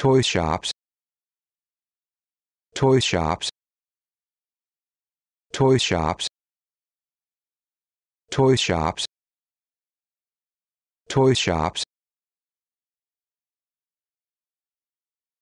toy shops toy shops toy shops toy shops toy shops